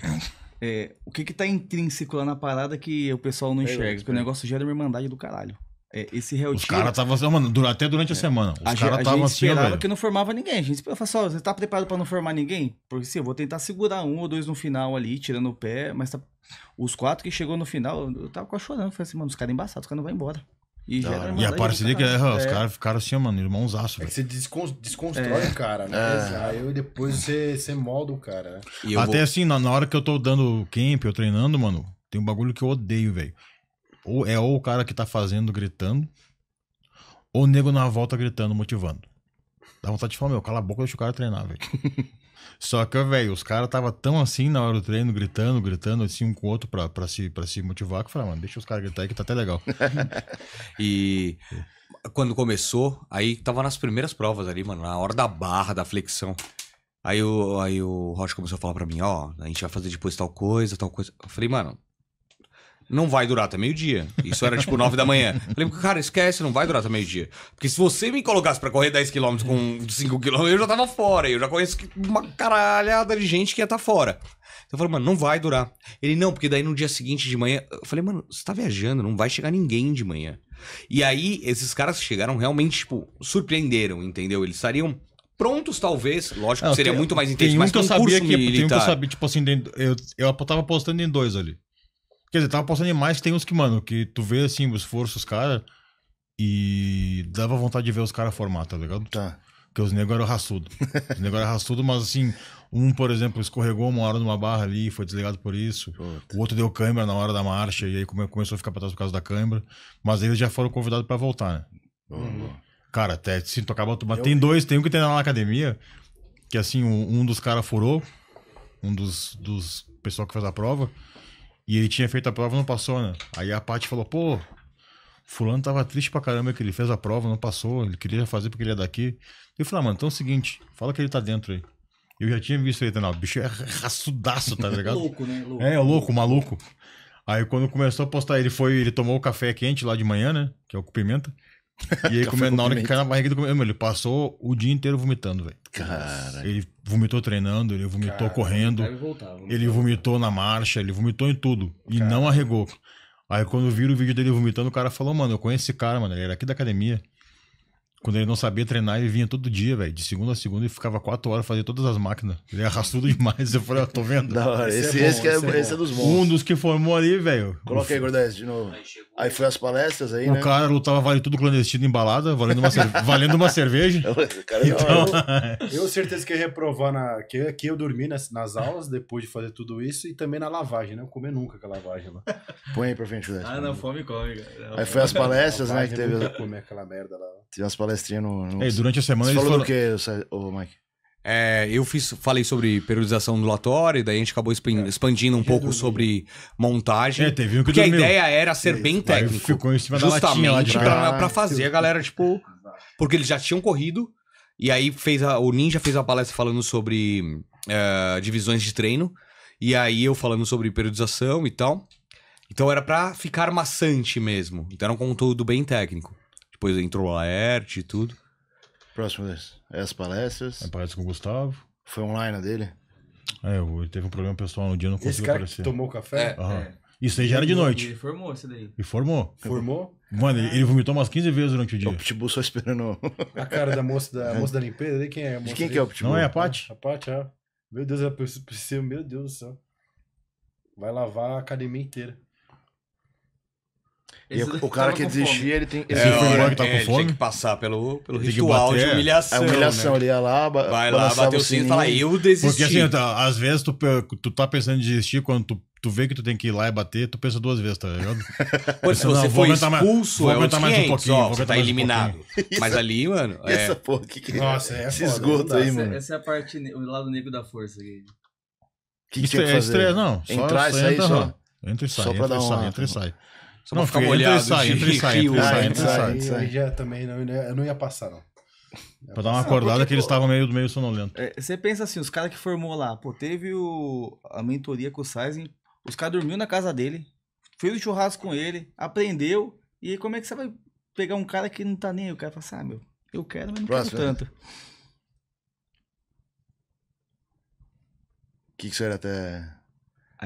É, o que que tá intrínseco lá na parada que o pessoal não é, enxerga? Porque o é. negócio gera uma irmandade do caralho. É, esse real Os caras tavam mano, até durante a é. semana. Os caras tavam assim, esperava velho. que não formava ninguém. A gente falava só, assim, você tá preparado para não formar ninguém? Porque sim, eu vou tentar segurar um ou dois no final ali, tirando o pé, mas tá... os quatro que chegou no final, eu tava quase chorando. Falei assim, mano, os caras embaçados, os caras não vão embora. E, não, é e a parceria que é, os caras ficaram assim, mano, irmãozaço. É que você descon desconstrói é. o cara, né? É. Aí depois você, você molda o cara, né? Até vou... assim, na, na hora que eu tô dando camp, eu treinando, mano, tem um bagulho que eu odeio, velho. Ou é ou o cara que tá fazendo gritando, ou o nego na volta gritando, motivando. Dá vontade de falar, meu, cala a boca e deixa o cara treinar, velho. [LAUGHS] Só que, velho, os caras tava tão assim na hora do treino, gritando, gritando, assim, um com o outro pra, pra, se, pra se motivar, que eu falei, ah, mano, deixa os caras gritar aí que tá até legal. [LAUGHS] e quando começou, aí tava nas primeiras provas ali, mano, na hora da barra, da flexão. Aí o, aí o Rocha começou a falar pra mim, ó, oh, a gente vai fazer depois tal coisa, tal coisa. Eu falei, mano, não vai durar até meio-dia. Isso era tipo 9 da manhã. falei, cara, esquece, não vai durar até meio-dia. Porque se você me colocasse para correr 10km com 5km, eu já tava fora. Eu já conheço uma caralhada de gente que ia estar tá fora. Então eu falei, mano, não vai durar. Ele, não, porque daí no dia seguinte de manhã. Eu falei, mano, você tá viajando, não vai chegar ninguém de manhã. E aí, esses caras que chegaram realmente, tipo, surpreenderam, entendeu? Eles estariam prontos, talvez. Lógico ah, seria tem, muito mais intenso, mas um que eu sabia que militar. Tem um que eu sabia, tipo assim, eu, eu tava postando em dois ali. Quer dizer, tava postando demais, tem uns que, mano, que tu vê assim o esforço dos caras e dava vontade de ver os caras formar, tá ligado? Tá. Porque os negros eram raçudo. Os negros eram raçudo, mas assim, um, por exemplo, escorregou uma hora numa barra ali, foi desligado por isso. Puta. O outro deu câimbra na hora da marcha e aí começou a ficar pra trás por causa da câimbra. Mas eles já foram convidados para voltar, né? Uhum. Cara, até se tu acaba. Mas tem dois, tem um que tem lá na academia, que assim, um, um dos caras furou, um dos, dos pessoal que faz a prova. E ele tinha feito a prova e não passou, né? Aí a Paty falou, pô, fulano tava triste pra caramba que ele fez a prova, não passou, ele queria fazer porque ele é daqui. Eu falei, ah, mano, então é o seguinte, fala que ele tá dentro aí. Eu já tinha visto ele, não, o bicho é raçudaço, tá ligado? [LAUGHS] louco, né? Louco. É, é louco, maluco. Aí quando começou a postar, ele foi, ele tomou o café quente lá de manhã, né? Que é o com pimenta. E aí, [LAUGHS] comendo, na hora que cai na barriga do comendo ele passou o dia inteiro vomitando, velho. Cara. Ele vomitou treinando, ele vomitou Cara, correndo. Ele, voltar, vomitou. ele vomitou na marcha, ele vomitou em tudo. E Cara. não arregou. Aí quando viram o vídeo dele vomitando, o cara falou, mano, eu conheço esse cara, mano. Ele era aqui da academia. Quando ele não sabia treinar, ele vinha todo dia, velho. De segunda a segunda, ele ficava quatro horas fazendo todas as máquinas. Ele é raçudo [LAUGHS] demais. Eu falei, ó, tô vendo. Não, esse, esse, é, é bom, esse, é, esse é, dos bons. Um dos que formou ali, velho. Coloca aí, Gordés, de novo. Aí foi as palestras aí, o né? O cara lutava vale tudo clandestino embalada, valendo uma, cerve... [LAUGHS] valendo uma cerveja. cara, é então... eu, [LAUGHS] eu certeza que ia reprovar na... Que, que eu dormi nas, nas aulas, depois de fazer tudo isso, e também na lavagem, né? Eu comer nunca aquela lavagem lá. Põe aí pra frente, Gordés. Ah, não, fome come, cara. Aí foi as palestras, né? Que teve. Eu comer aquela merda lá. tinha as palestras palestrinha no. no... É, durante a semana Você eles falou foram... do que, o Mike? É, eu fiz, falei sobre periodização ondulatória, daí a gente acabou é. expandindo é. um pouco sobre montagem. É, teve um que porque dormiu. a ideia era ser bem técnico. Ficou em cima justamente para fazer a galera, tipo. Porque eles já tinham corrido. E aí fez a, o Ninja fez a palestra falando sobre é, divisões de treino. E aí eu falando sobre periodização e tal. Então era para ficar maçante mesmo. Então era um conteúdo bem técnico depois entrou a ERT e tudo. Próximo é as palestras. A é palestra com o Gustavo. Foi online a dele? É, ele teve um problema pessoal no dia, não conseguiu aparecer. tomou café? uhum. é. Isso aí já era de noite. Ele formou esse daí. E formou. Formou? Mano, ele, ele vomitou umas 15 vezes durante o dia. O Pitbull só esperando. [LAUGHS] A cara da moça da, moça da limpeza ali, quem é? de quem que é o Pitbull? Não é a Paty? É a Paty, ó. Meu Deus, ela precisa, meu Deus do céu. Vai lavar a academia inteira. E o cara que desistir, ele tem. É, ele, é, tá com fome? tem que passar pelo, pelo ritual de humilhação. É humilhação, né? ele ia lá, vai lá, bater o sino e fala, eu desisti. Porque assim, tá, às vezes tu, tu tá pensando em desistir quando tu tu vê que tu tem que ir lá e bater, tu pensa duas vezes, tá ligado? [LAUGHS] Pô, se você não, foi expulso, mais, é aguentar é mais um pouquinho, ó, você tá eliminado. Um Mas é- ali, mano... [LAUGHS] É... Essa porra, que que Nossa, é Esse esgoto aí, essa, mano. Essa é a parte, o lado negro da força. Aqui. Que, que, que é estresse, não. Entrar e sair, só. Entra e sai, só entra, e sai, entra e sai. Só não, ficar molhado. Entra e sai, entra sai. sai, assim, sai, também não, eu não ia passar, não. Pra dar uma acordada porque, que eles estavam meio, meio sonolento. É, você pensa assim, os caras que formou lá, pô, teve o, a mentoria com o Sizing, os caras dormiu na casa dele, fez o churrasco com ele, aprendeu, e como é que você vai pegar um cara que não tá nem aí? O cara fala assim, ah, meu, eu quero, mas não Próximo, quero né? tanto. O né? que, que você era até...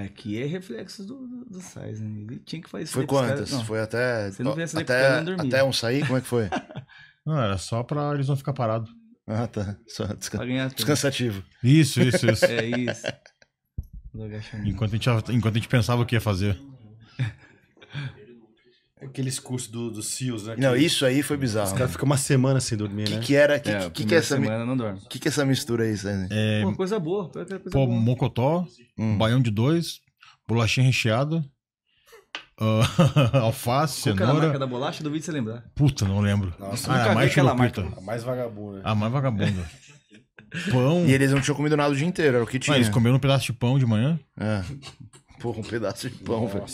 Aqui é reflexo do, do, do Sais, né? Ele tinha que fazer isso. Foi quantas? Foi até. Você não vê essa até, até um sair? Como é que foi? [LAUGHS] não, era só pra eles não ficar parados. Ah, tá. Só desca... descansativo. Isso, isso, isso. é isso. Enquanto a, gente, enquanto a gente pensava o que ia fazer. Aqueles cursos do, do CIOs, né? Não, isso aí foi bizarro. Os caras ficam uma semana sem dormir, que né? que era? Que, é, que, que, é essa semana não dorme. que, que é essa mistura aí, Sandy? É, Pô, coisa boa. Coisa pô, boa. mocotó, hum. baião de dois, bolachinha recheada, uh, [LAUGHS] alface, Qual cenoura... Qual a marca da bolacha? Duvido você lembrar. Puta, não lembro. Nossa, ah, é a mais aquela marca. A mais vagabunda. Ah, a mais vagabunda. [LAUGHS] pão... E eles não tinham comido nada o dia inteiro, era o que tinha. Ah, eles comeram um pedaço de pão de manhã. É. Porra, um pedaço de pão, velho.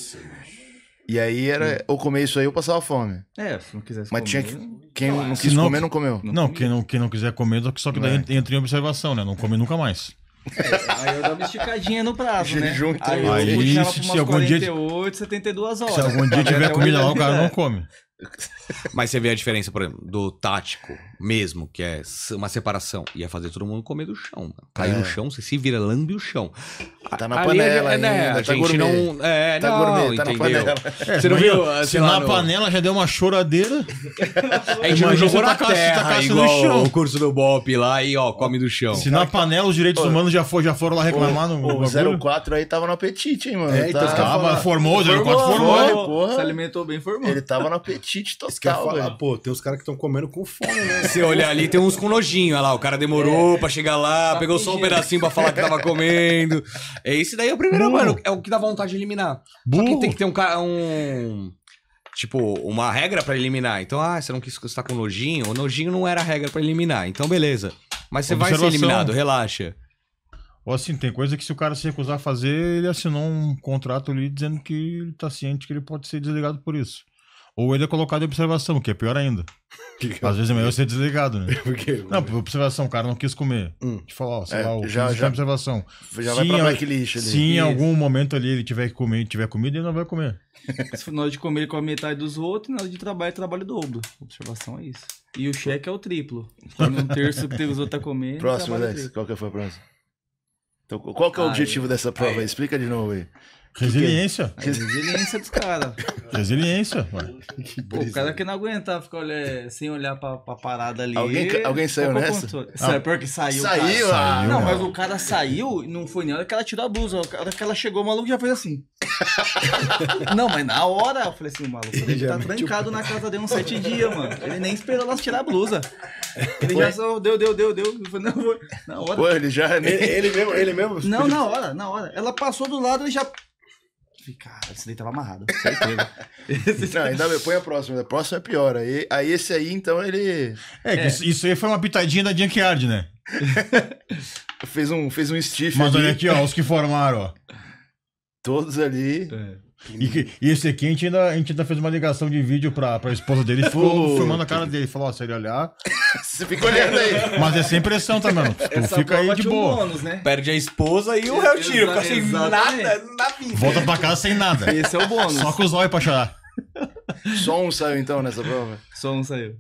E aí era Sim. ou comer isso aí ou passava fome. É, se não quisesse Mas comer, tinha que, quem não, não quis não, comer, não comeu. Não, não quem, não, quem não quiser comer, só que daí é. entra em observação, né? Não come nunca mais. É, aí eu dou uma esticadinha no prazo, né? Junto, aí aí, puxava se, se algum 48, dia, 72 horas. Se algum dia tiver comida lá, o cara não come. [LAUGHS] Mas você vê a diferença, por exemplo, do tático mesmo, que é uma separação. Ia fazer todo mundo comer do chão, cair é. no chão, você se vira, lambe o chão. Tá na panela né? a tá gente não... É, tá não, gourmet, tá entendeu? na panela. É, você não viu? se lá, na no... panela já deu uma choradeira... [LAUGHS] a gente [LAUGHS] não jogou na terra, tá igual no chão. o curso do BOP lá e, ó, come do chão. Se na panela os direitos Ô, humanos já, for, já foram lá reclamar no... O 04 aí tava no apetite, hein, mano. É, então tá. Tá tava, formoso o 04 formou. Se alimentou bem, formou. Ele tava no apetite total. Você quer falar, velho. pô, tem uns caras que estão comendo com fome, né? Você olhar ali, tem uns com nojinho, olha lá, o cara demorou é. pra chegar lá, tá pegou fingindo. só um pedacinho pra falar que tava comendo. É isso daí, é o primeiro, Burro. mano, é o que dá vontade de eliminar. Burro. Só que tem que ter um cara, um... Tipo, uma regra pra eliminar. Então, ah, você não quis estar tá com nojinho? O nojinho não era a regra pra eliminar, então beleza. Mas você vai ser eliminado, relaxa. Ou assim, tem coisa que se o cara se recusar a fazer, ele assinou um contrato ali dizendo que ele tá ciente que ele pode ser desligado por isso. Ou ele é colocado em observação, que é pior ainda. [LAUGHS] Que que é Às vezes é melhor ser desligado, né? [LAUGHS] Por quê? Não, por observação, o cara não quis comer. Hum. Te falar, ó, sei é, lá, o já, já é observação. Já vai pra blacklist ali. Se em algum momento ali ele tiver que comer, tiver comida, ele não vai comer. [LAUGHS] se na hora de comer, ele come metade dos outros, na hora de trabalho, trabalho dobro. Observação é isso. E o cheque é o triplo. Come um terço que teve os outros a tá comer. Próximo, Alex. Qual que foi é a próxima? Então, qual que é o ah, objetivo dessa prova? Aí. Explica de novo aí. Resiliência. Resiliência dos caras. Resiliência, Pô, o cara que não aguentava ficar sem olhar pra, pra parada ali. Alguém, alguém saiu nessa? pior que saiu. Saiu, cara. saiu ah, Não, mano. Né? mas o cara saiu, não foi nem hora que ela tirou a blusa. A hora que ela chegou, o maluco já fez assim. [LAUGHS] não, mas na hora eu falei assim, o maluco, ele, tá trancado na casa dele uns sete dias, mano. Ele nem esperou nós tirar a blusa. Ele foi. já só deu, deu, deu, deu. Falei, não, na hora. Pô, ele já. Ele, ele mesmo, ele mesmo? Não, na hora, na hora. Ela passou do lado e já cara, esse daí tava amarrado, certeza. [LAUGHS] Não, ainda põe a próxima. A próxima é pior. Aí, aí esse aí, então, ele. É, é. Isso, isso aí foi uma pitadinha da Junkyard, né? [LAUGHS] fez um, fez um stiff. Mas ali. olha aqui, ó, os que formaram, ó. Todos ali. É. E, e, esse aqui a gente, ainda, a gente ainda fez uma ligação de vídeo pra, pra esposa dele e ficou filmando a cara dele. Falou, ó, se ele olhar. [LAUGHS] Você fica olhando aí. Mas é sem pressão, tá, fica aí de boa. Um bônus, né? Perde a esposa e o réu tiro. Fica sem nada na vida. Volta pra casa sem nada. Esse é o bônus. Só com os olhos pra chorar. Só um saiu então nessa prova? Só um saiu.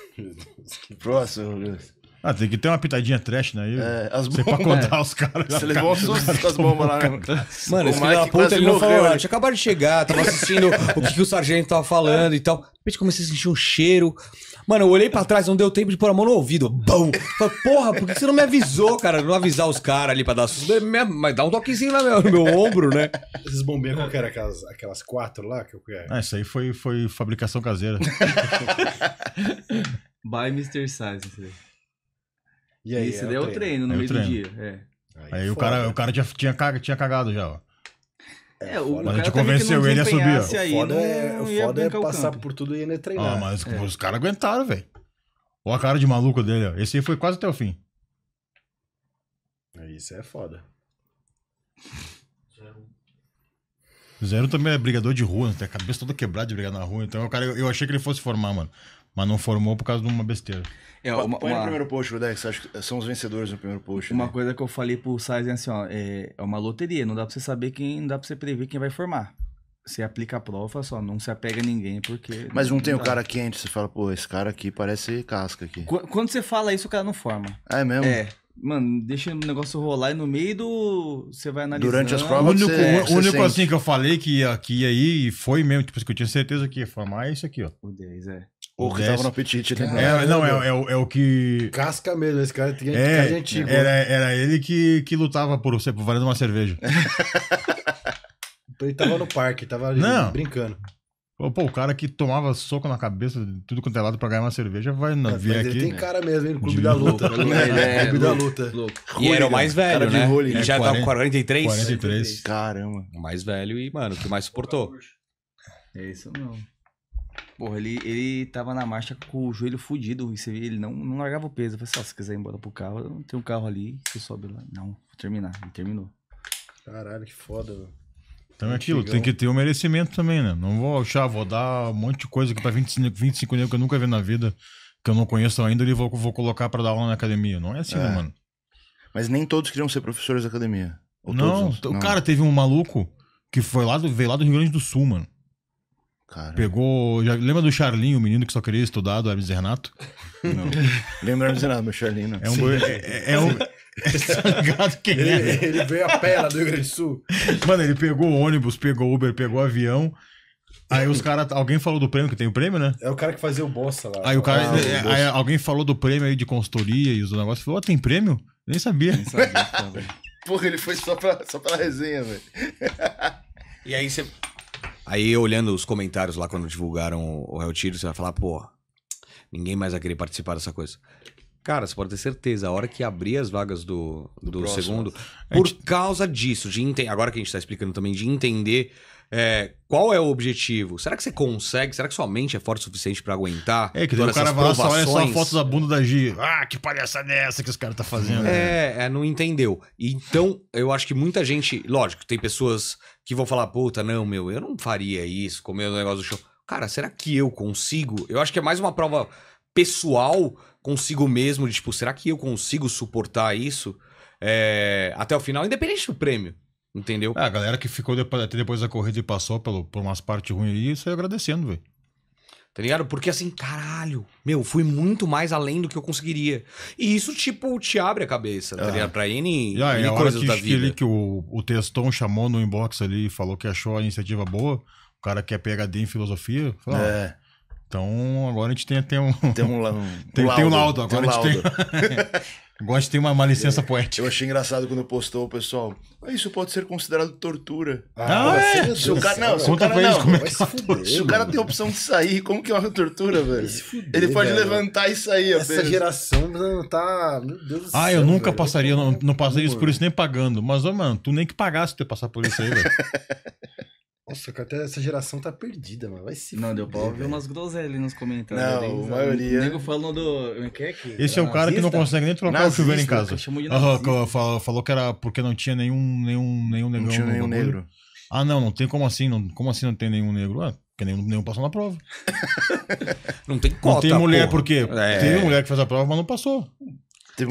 [LAUGHS] Próximo, Deus. Ah, tem que ter uma pitadinha trash, né? é, as bombas. Você pacotar é. os caras. Você levou um susto com as bombas lá. né? Mano, esse filho da puta, ele não falou nada. Né? Tinha acabado de chegar, tava assistindo o que, que, o sargento tava falando e tal. De repente comecei a sentir um cheiro. Mano, eu olhei pra trás, não deu tempo de pôr a mão no ouvido. Bum! Falei, porra, por que você não me avisou, cara? Não avisar os caras ali pra dar susto. Mas dá um toquezinho lá no meu ombro, né? Esses bombeiros, qual que era aquelas, aquelas quatro lá? Que eu... Ah, isso aí foi, foi fabricação caseira. [LAUGHS] By Mr. Size, isso aí. E aí, Esse é daí é o treino, no é meio do dia. É. Aí, o, cara, o cara tinha, tinha, tinha cagado já, ó. É, é o, o a gente convenceu ele a subir, aí, foda não é, o foda é passar campo. por tudo e ainda treinar. Ah, mas É. os caras aguentaram, velho. Olha a cara de maluco dele, ó. Esse aí foi quase até o fim. É isso é foda. Zero também é brigador de rua, né? tem a cabeça toda quebrada de brigar na rua. Então, o cara, eu, eu achei que ele fosse formar, mano. Mas não formou por causa de uma besteira. É, Põe uma... no primeiro post, Ludex, acho que são os vencedores no primeiro post. Uma né? coisa que eu falei pro é assim, ó, é, é uma loteria, não dá pra você saber quem, não dá pra você prever quem vai formar. Você aplica a prova só, assim, não se apega a ninguém, porque. Mas não, não tem o cara quente, você fala, pô, esse cara aqui parece casca aqui. Qu quando você fala isso, o cara não forma. É mesmo? É. Mano, deixa o negócio rolar e no meio do. Você vai analisar. Durante as provas, o único, você, é, o único assim que eu falei que aqui aí foi mesmo, tipo, que eu tinha certeza que ia formar é isso aqui, ó. O 10, é. O que tava no apetite, né? É, não, é, é, o, é o que. Casca mesmo, esse cara tem é, é antigo. Era, né? era ele que, que lutava por você, por valer uma cerveja. ele tava no parque, tava ali não. brincando. Pô, o cara que tomava soco na cabeça de tudo quanto é lado pra ganhar uma cerveja vai não, é, aqui. Ele tem cara mesmo, hein? No Clube de da Luta. né? [LAUGHS] é, é, Clube da Luta. Louco. E era o né? mais velho, né? É, ele é, já 40, tá tava com 43? 43. Caramba. O mais velho e, mano, o que mais suportou. É isso mesmo. Porra, ele, ele tava na marcha com o joelho fudido. Ele não, não largava o peso. Eu falei assim, ó, se quiser ir embora pro carro, tem um carro ali, você sobe lá. Não, vou terminar. Ele terminou. Caralho, que foda, velho. Então é tá aquilo, tem que ter o merecimento também, né? Não vou achar, vou dar um monte de coisa que pra 25, 25 negros que eu nunca vi na vida, que eu não conheço ainda, e vou, vou colocar pra dar aula na academia. Não é assim, né, é. né, mano? Mas nem todos queriam ser professores da academia. Não, todos, não, cara, teve um maluco que foi lá do, veio lá do Rio Grande do Sul, mano. Pegou. Já, lembra do Charlinho, o menino que só queria estudar, do Hermes Renato? Não. [LAUGHS] lembra do Hermes Renato, meu Charlinho. É um. É, é, é, um [LAUGHS] tá é que ele, ele veio a pé lá do Rio Grande do Sul. Mano, ele pegou ônibus, pegou Uber, pegou avião. Aí os caras. Alguém falou do prêmio, que tem o prêmio, né? É o cara que fazia o Bossa lá. Aí o cara. Ah, o é, aí alguém falou do prêmio aí de consultoria e os negócios. Falou, oh, tem prêmio? Nem sabia. Nem sabia Porra, ele foi só pra, só pra resenha, velho. E aí você Aí olhando os comentários lá quando divulgaram o Real Tiro, você vai falar, pô, ninguém mais vai querer participar dessa coisa. Cara, você pode ter certeza, a hora que abrir as vagas do, do, do segundo, por causa disso, de entender, agora que a gente está explicando também, de entender é, qual é o objetivo? Será que você consegue? Será que sua mente é forte o suficiente para aguentar? É, que daí o cara vai lá, olha só a foto da bunda da G. Ah, que palhaça dessa é que os caras tá fazendo? É, é, não entendeu. Então, eu acho que muita gente. Lógico, tem pessoas que vão falar, puta, não, meu, eu não faria isso, comer o um negócio do show. Cara, será que eu consigo? Eu acho que é mais uma prova pessoal consigo mesmo, de tipo, será que eu consigo suportar isso? É, até o final, independente do prêmio. Entendeu? É, a galera que ficou depois, até depois da corrida e passou pelo, por umas partes ruins isso saiu agradecendo, velho. Tá ligado? Porque assim, caralho, meu, fui muito mais além do que eu conseguiria. E isso, tipo, te abre a cabeça, tá é. ligado? Pra N, yeah, N é, coisas que, da vida. Que, que o, o Teston chamou no inbox ali e falou que achou a iniciativa boa, o cara que é PHD em filosofia, falou, é. Então agora a gente tem até um. Tem um, um [LAUGHS] tem, laudo. Tem um laudo. Agora tem um laudo. [LAUGHS] a gente tem. uma, uma licença é, poética. Eu achei engraçado quando postou o pessoal. Ah, isso pode ser considerado tortura. Ah, ah é? Se o cara, não, se o cara, não, como é que é fuder, se o cara tem a opção de sair, como que é uma tortura, velho? Fuder, Ele pode velho. levantar e sair. Essa apenas. geração não tá. Meu Deus do ah, céu. Ah, eu nunca velho. passaria, não, não passaria isso por isso nem pagando. Mas, ô, mano, tu nem que pagasse pra passar por isso aí, velho. [LAUGHS] Nossa, até essa geração tá perdida, mano. Vai se Não, deu pau. Viu umas groselhas nos comentários. Não, a maioria. O nego falando do. É é Esse é o cara nazista? que não consegue nem trocar o chuveiro em casa. Uhum, falou, falou que era porque não tinha nenhum, nenhum, nenhum negão. Não tinha nenhum negro. Ah, não, não tem como assim? Não, como assim não tem nenhum negro? Ah, porque nenhum, nenhum passou na prova. [LAUGHS] não tem cota, Não tem mulher, porra. por quê? É. Tem mulher que faz a prova, mas não passou.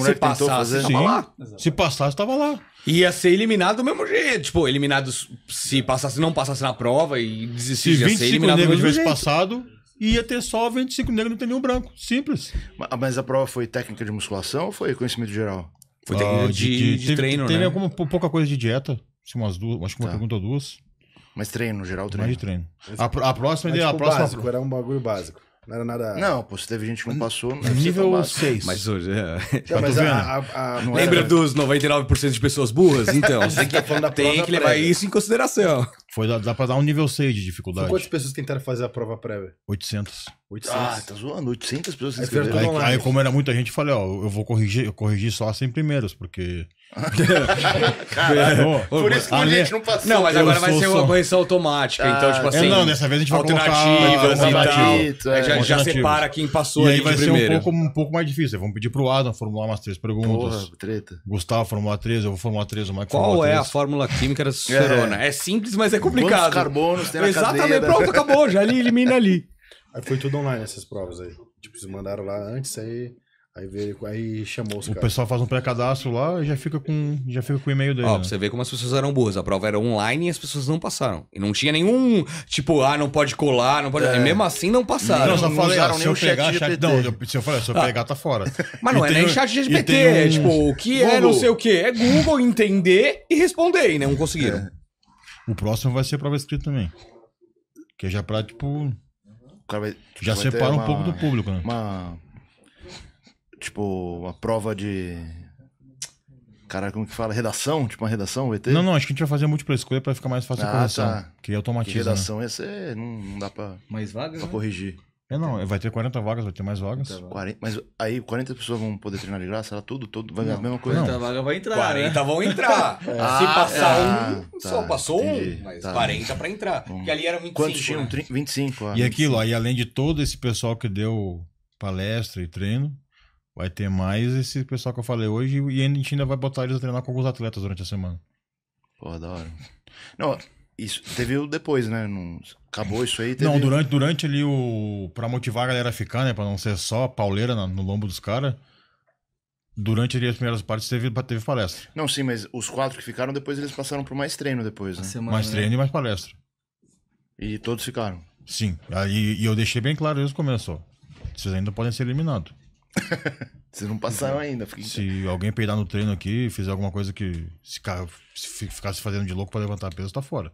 Se passasse, sim. Lá. Se passasse, tava lá. Ia ser eliminado do mesmo jeito. Tipo, eliminado se passasse, não passasse na prova e desistisse, se 25 ser eliminado passado, ia ter só 25 negros não tem nenhum branco. Simples. Mas a prova foi técnica de musculação ou foi conhecimento geral? Foi técnica ah, de, de, de, de, treino, teve, né? Teve alguma pouca coisa de dieta. umas duas, acho que uma tá. pergunta ou duas. Mas treino, no geral treino. Mais de treino. A, a próxima, é, tipo a próxima básico, era um bagulho básico. Não era nada. Não, pô, se teve gente que não passou. Não nível 6. Mas hoje é. Não, [LAUGHS] mas a, a, a, não Lembra era... dos 99% de pessoas burras? Então, [LAUGHS] tá tem que, tá tem que levar isso em consideração. Foi, dá, dá pra dar um nível 6 de dificuldade. Foi quantas pessoas tentaram fazer a prova prévia? 800. 800. Ah, tá zoando? 800 pessoas se é inscreveram. Aí, aí, como era muita gente, eu falei, ó, eu vou corrigir, eu corrigi só as 100 primeiras, porque Caralho. por isso que a gente não passou. Não, mas agora vai ser uma correção automática. Então, ah, então, tipo assim. Não, dessa vez a gente vai alternativas e tal. É, já, já separa quem passou e aí vai ser um pouco, um pouco mais difícil. Vamos pedir pro Adam formular umas três perguntas. Porra, treta. Gustavo, Fórmula 3, eu vou formar 3, o Michael. Qual é a fórmula química da é. Sucerona? É. é. simples, mas é complicado. Quantos carbonos tem Exatamente, pronto, acabou. Já ali, elimina ali. Aí foi tudo online essas provas aí. Tipo, eles mandaram lá antes, aí Aí, veio, aí chamou os O pessoal faz um pré-cadastro lá e já fica com, já fica com o e-mail dele. Ó, né? pra você ver como as pessoas eram burras. A prova era online e as pessoas não passaram. E não tinha nenhum, tipo, ah, não pode colar, não pode. É. E mesmo assim não passaram. Não, só não falei, se eu pegar, chat, não, eu, se eu falei, se eu ah. pegar, tá fora. Mas não e é nem um, chat GPT, um... é, tipo, o que é Google. é não sei o que. É Google entender e responder, e não conseguiram. É. O próximo vai ser prova escrita também. Que é já pra, tipo. já separa uma, um pouco do público, né? Uma tipo, uma prova de. Cara, como que fala? Redação? Tipo uma redação vai Não, não, acho que a gente vai fazer múltipla escolha pra ficar mais fácil a ah, correção. tá. Que automatiza. Que redação né? ia ser. Não, não dá pra, Mais vagas, pra né? corrigir. É, não, vai ter 40 vagas, vai ter mais vagas. 40, mas aí 40 pessoas vão poder treinar de graça? Ela tudo, todo, vai ganhar a mesma coisa. Não. vagas vai entrar, 40 né? vão entrar. [LAUGHS] É. Se ah, passar ah, um, tá, só passou entendi, um, mas tá. 40 pra entrar. Porque ali eram 25. Quantos tinham? né? 25. ah, E aquilo, aí além de todo esse pessoal que deu palestra e treino, Vai ter mais esse pessoal que eu falei hoje e a gente ainda vai botar eles a treinar com alguns atletas durante a semana. Porra, da hora. Não, isso teve o depois, né? Não, acabou isso aí. Teve... Não, durante, durante ali o. Pra motivar a galera a ficar, né? Pra não ser só pauleira no, no lombo dos caras. Durante ali, as primeiras partes teve, teve palestra. Não, sim, mas os quatro que ficaram, depois eles passaram por mais treino depois, né? Semana, mais né? treino e mais palestra. E todos ficaram? Sim. Aí, e eu deixei bem claro desde o começo, ó. Vocês ainda podem ser eliminados. [LAUGHS] Vocês não passaram uhum. ainda. Fiquei... Se alguém peidar no treino aqui e fizer alguma coisa que se, se ficasse fazendo de louco para levantar peso, tá fora.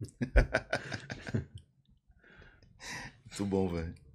[LAUGHS] Muito bom, velho.